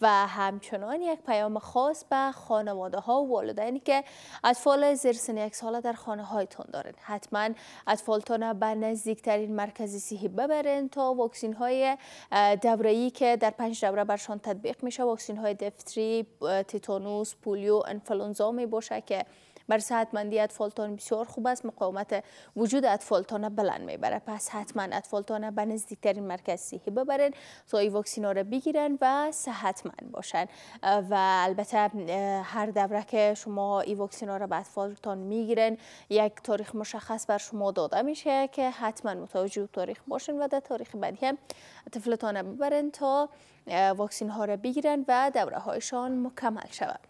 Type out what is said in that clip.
و همچنان یک پیام خاص به خانواده ها و والدینی که اطفال زیر سن یک ساله در خانه هایتان دارین حتما اطفالتان به نزدیکترین مرکز صحی ببرین تا واکسین های دوره‌ای که در پنج دوره برشان تطبیق میشه واکسین های دفتری تیتانوس پولیو انفلونزا می باشه که بر مندی اطفالتان بسیار خوب است مقاومت وجود اطفالتان بلند میبره پس حتما اطفالتان به نزدیکترین مرکز صحی ببرن تا این واکسینا را بگیرن و صحتمند باشن و البته هر دوره که شما این واکسینا را به اطفالتان میگیرن یک تاریخ مشخص بر شما داده میشه که حتما متوجه تاریخ باشن و در تاریخ بعدی هم طفلتان ببرن تا واکسین ها را بگیرن و دوره هایشان مکمل شود